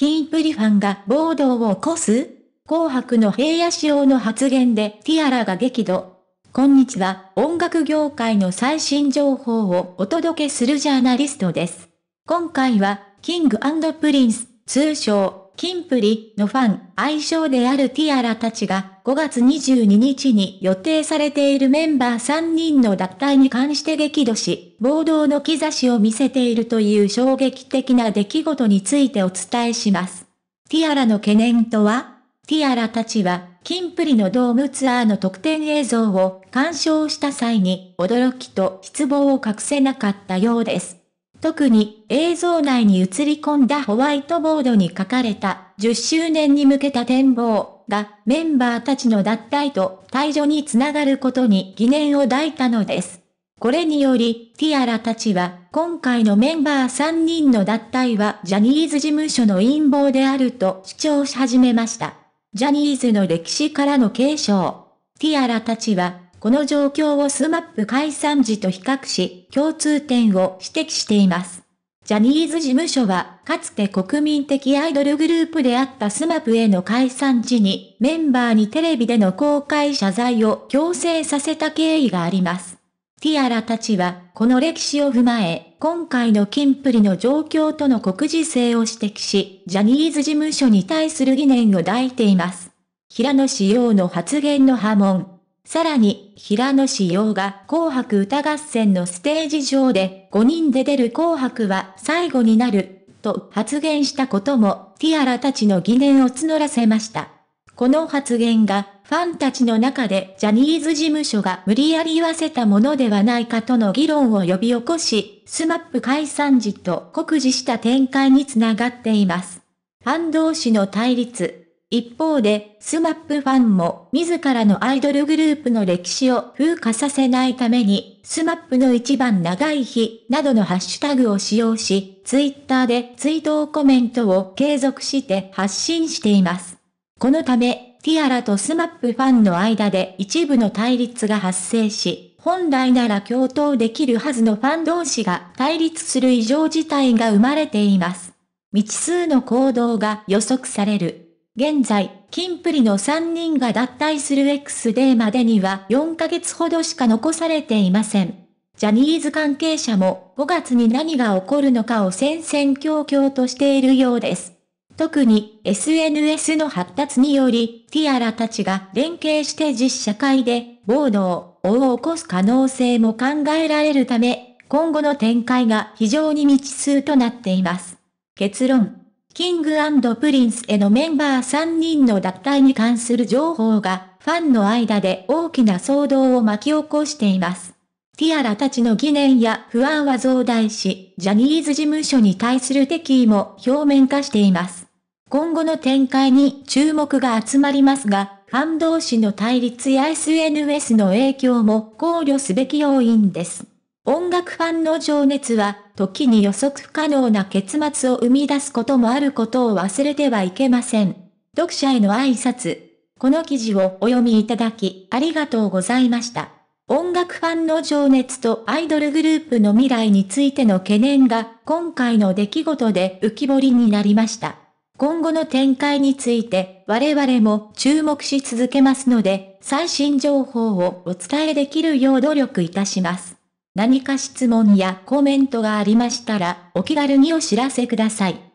キンプリファンが暴動を起こす紅白の平野仕様の発言でティアラが激怒。こんにちは、音楽業界の最新情報をお届けするジャーナリストです。今回は、キングプリンス、通称キンプリのファン、愛称であるティアラたちが、5月22日に予定されているメンバー3人の脱退に関して激怒し、暴動の兆しを見せているという衝撃的な出来事についてお伝えします。ティアラの懸念とはティアラたちは、キンプリのドームツアーの特典映像を鑑賞した際に、驚きと失望を隠せなかったようです。特に映像内に映り込んだホワイトボードに書かれた10周年に向けた展望がメンバーたちの脱退と退場につながることに疑念を抱いたのです。これにより、ティアラたちは、今回のメンバー3人の脱退はジャニーズ事務所の陰謀であると主張し始めました。ジャニーズの歴史からの継承。ティアラたちは、この状況をスマップ解散時と比較し、共通点を指摘しています。ジャニーズ事務所は、かつて国民的アイドルグループであったスマップへの解散時に、メンバーにテレビでの公開謝罪を強制させた経緯があります。ティアラたちは、この歴史を踏まえ、今回のキンプリの状況との告示性を指摘し、ジャニーズ事務所に対する疑念を抱いています。平野紫耀の発言の波紋、さらに、平野紫耀が紅白歌合戦のステージ上で、5人で出る紅白は最後になる、と発言したことも、ティアラたちの疑念を募らせました。この発言が、ファンたちの中でジャニーズ事務所が無理やり言わせたものではないかとの議論を呼び起こし、スマップ解散時と酷似した展開につながっています。ファン同士の対立、一方で、スマップファンも自らのアイドルグループの歴史を風化させないために、スマップの一番長い日などのハッシュタグを使用し、ツイッターで追悼コメントを継続して発信しています。このため、ティアラとスマップファンの間で一部の対立が発生し、本来なら共闘できるはずのファン同士が対立する異常事態が生まれています。未知数の行動が予測される。現在、金プリの3人が脱退する X デーまでには4ヶ月ほどしか残されていません。ジャニーズ関係者も5月に何が起こるのかを戦々恐々としているようです。特に SNS の発達により、ティアラたちが連携して実社会で暴動を起こす可能性も考えられるため、今後の展開が非常に未知数となっています。結論。キングプリンスへのメンバー3人の脱退に関する情報が、ファンの間で大きな騒動を巻き起こしています。ティアラたちの疑念や不安は増大し、ジャニーズ事務所に対する敵意も表面化しています。今後の展開に注目が集まりますが、ファン同士の対立や SNS の影響も考慮すべき要因です。音楽ファンの情熱は、時に予測不可能な結末を生み出すこともあることを忘れてはいけません。読者への挨拶。この記事をお読みいただき、ありがとうございました。音楽ファンの情熱とアイドルグループの未来についての懸念が、今回の出来事で浮き彫りになりました。今後の展開について、我々も注目し続けますので、最新情報をお伝えできるよう努力いたします。何か質問やコメントがありましたら、お気軽にお知らせください。